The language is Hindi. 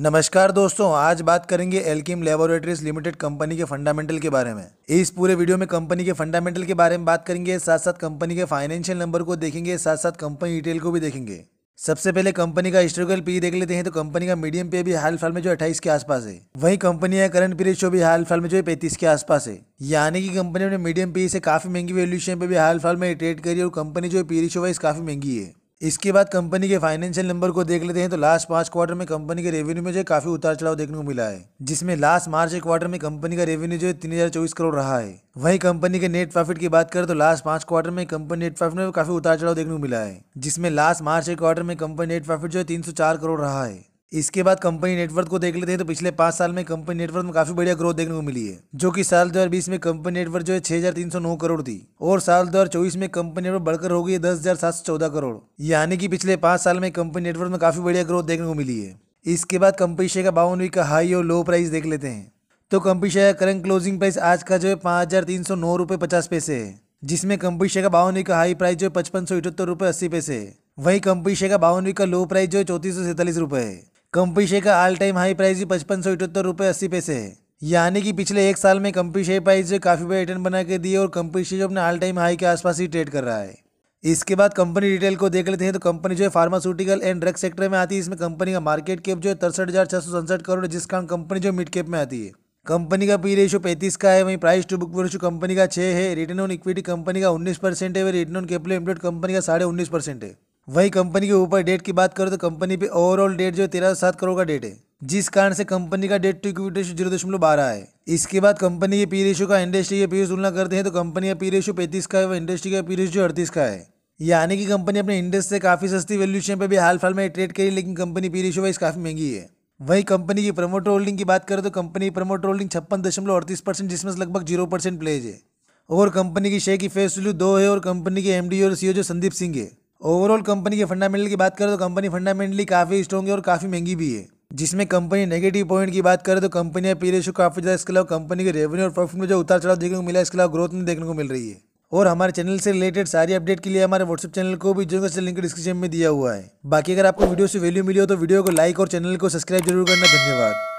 नमस्कार दोस्तों आज बात करेंगे एल्किम लेबोरेटरीज लिमिटेड कंपनी के फंडामेंटल के बारे में इस पूरे वीडियो में कंपनी के फंडामेंटल के बारे में बात करेंगे साथ साथ कंपनी के फाइनेंशियल नंबर को देखेंगे साथ साथ कंपनी डिटेल को भी देखेंगे सबसे पहले कंपनी का हिस्टोरिकल पी e देख लेते हैं तो कंपनी का मीडियम पे भी हाल फिलहाल में जो अट्ठाईस के आसपास है वही कंपनी का करंट पीरियड शो भी हाल फिलहाल में जो है पैंतीस के आसपास है यानी कि कंपनी ने मीडियम पे e से काफी महंगी वैल्यूशन पे भी हाल फिलहाल में ट्रेड करी और कंपनी जो है पीरियड शो वाइज काफी महंगी है इसके बाद कंपनी के फाइनेंशियल नंबर को देख लेते हैं तो लास्ट पांच क्वार्टर में कंपनी के रेवेन्यू में जो है काफी उतार चढ़ाव देखने को मिला है जिसमें लास्ट मार्च के क्वार्टर में कंपनी का रेवेन्यू जो है तीन हजार चौबीस करोड़ रहा है वहीं कंपनी के नेट प्रॉफिट की बात करें तो लास्ट पांच क्वार्टर में कंपनी नेट प्रॉफिट में काफी उतार चढ़ाव देखने को मिला है जिसमें लास्ट मार्च के क्वार्टर में कंपनी नेट प्रॉफिट जो है तीन सौ चार करोड़ रहा है इसके बाद कंपनी नेटवर्क को देख लेते हैं तो पिछले पांच साल में कंपनी नेटवर्क में काफी बढ़िया ग्रोथ देखने को मिली है जो कि साल 2020 में कंपनी नेटवर्क जो है नौ करोड़ थी और साल 2024 में कंपनी नेटवर्क बढ़कर हो गई दस हजार सात सौ चौदह करोड़ यानी कि पिछले पांच साल में कंपनी नेटवर्क में काफी बढ़िया ग्रोथ देखने को मिली है इसके बाद कंपनी शेयर का बावन वी का हाई और लो प्राइस देख लेते हैं तो कंपनी शेयर का करंट क्लोजिंग प्राइस आज का जो है पाँच हजार तीन सौ नौ रुपये पचास पैसे है जिसमें कंपनी शेयर का बावन वी का हाई प्राइस जो है पचपन सौ इटहत्तर रुपये अस्सी पैसे है वहीं कंपनी शेयर का बावन वी का लो प्राइस जो है चौतीस सौ सैंतालीस रुपए है कंपी का ऑल टाइम हाई प्राइस पचपन सौ इटहत्तर रुपये अस्सी पैसे है यानी कि पिछले एक साल में कंपनी शेयर प्राइस काफ़ी बड़े रिटर्न बना के दिए और कंपनी शेयर अपने ऑल टाइम हाई के आसपास ही ट्रेड कर रहा है इसके बाद कंपनी डिटेल को देख लेते हैं तो कंपनी जो है फार्मास्यूटिकल एंड ड्रग सेक्टर में आती है इसमें कंपनी का मार्केट कैप जो है तिरसठ हज़ार छह सौ सड़सठ करोड़ जिस कारण कंपनी जो मिड कैप में आती है कंपनी का पी रेशो पैंतीस का है वहीं price to book ratio company का छः है रिटर्न ऑन इक्विटी कंपनी का उन्नीस परसेंट है वही return on capital employed company का साढ़े उन्नीस परसेंट है वही कंपनी के ऊपर डेट की बात करो तो कंपनी पे ओवरऑल डेट जो है तेरह सात करोड़ का डेट है जिस कारण से कंपनी का डेट टू इक्विटी जीरो दशमलव बारह है इसके बाद कंपनी के पी रेशो का इंडस्ट्री के पी तुलना करते हैं तो कंपनी का पी रेशो पैंतीस का है व इंडस्ट्री का पी रेशो अड़तीस का है यानी कि कंपनी अपने इंडस्ट्री से काफ़ी सस्ती वैल्यूशन पे भी हाल फिलहाल में ट्रेड करी लेकिन कंपनी पी रेशो वाइज काफ़ी महंगी है वही कंपनी की प्रमोटर होल्डिंग की बात करें तो कंपनी प्रमोटर होल्डिंग छप्पन दशमलव अड़तीस परसेंट जिसमें लगभग जीरो परसेंट प्लेज है और कंपनी की शेयर की फेस वैल्यू दो है और कंपनी के एमडी और सीईओ e जो संदीप सिंह है ओवरऑल कंपनी के फंडामेंटल की बात करें तो कंपनी फंडामेंटली काफ़ी स्ट्रॉन्ग है और काफ़ी महंगी भी है जिसमें कंपनी नेगेटिव पॉइंट की बात करें तो कंपनी का रेशो काफ़ी ज़्यादा इसके अलावा कंपनी के रेवेन्यू और प्रॉफिट में जो उतार चढ़ाव देखने को मिला है इसके अलावा ग्रोथ में देखने को मिल रही है और हमारे चैनल से रिलेटेड सारी अपडेट के लिए हमारे व्हाट्सएप चैनल को भी जो लिंक डिस्क्रिप्शन में दिया हुआ है बाकी अगर आपको वीडियो से वैल्यू मिली हो तो वीडियो को लाइक और चैनल को सब्सक्राइब जरूर करना धन्यवाद